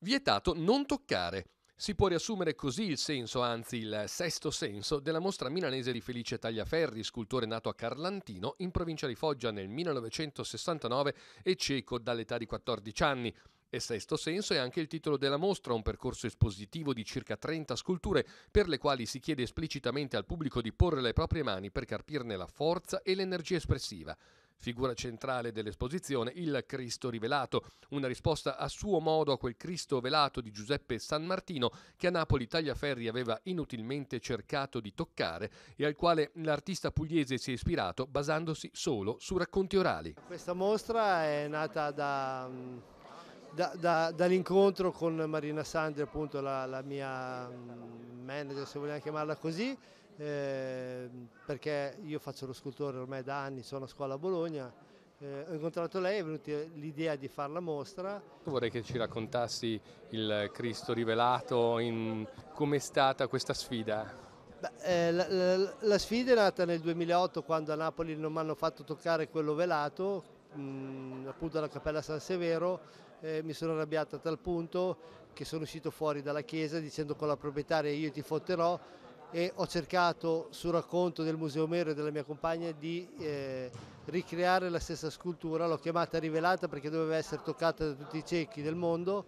Vietato non toccare. Si può riassumere così il senso, anzi il sesto senso, della mostra milanese di Felice Tagliaferri, scultore nato a Carlantino, in provincia di Foggia nel 1969 e cieco dall'età di 14 anni. E sesto senso è anche il titolo della mostra, un percorso espositivo di circa 30 sculture per le quali si chiede esplicitamente al pubblico di porre le proprie mani per carpirne la forza e l'energia espressiva figura centrale dell'esposizione, il Cristo rivelato, una risposta a suo modo a quel Cristo velato di Giuseppe San Martino che a Napoli Tagliaferri aveva inutilmente cercato di toccare e al quale l'artista pugliese si è ispirato basandosi solo su racconti orali. Questa mostra è nata da da, da, dall'incontro con Marina Sandri, appunto la, la, mia mm, manager, se vogliamo chiamarla così, eh, perché io faccio lo scultore ormai da anni, sono a scuola a Bologna, eh, ho incontrato lei, è venuta l'idea di fare la mostra. Vorrei che ci raccontassi il Cristo rivelato, come è stata questa sfida? Beh, eh, la, la, la sfida è nata nel 2008 quando a Napoli non mi hanno fatto toccare quello velato, mh, appunto alla Cappella San Severo, eh, mi sono arrabbiato a tal punto che sono uscito fuori dalla chiesa dicendo con la proprietaria io ti fotterò e ho cercato sul racconto del Museo Mero e della mia compagna di eh, ricreare la stessa scultura, l'ho chiamata rivelata perché doveva essere toccata da tutti i ciechi del mondo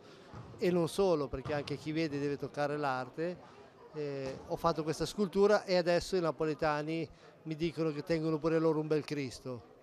e non solo perché anche chi vede deve toccare l'arte. Eh, ho fatto questa scultura e adesso i napoletani mi dicono che tengono pure loro un bel Cristo.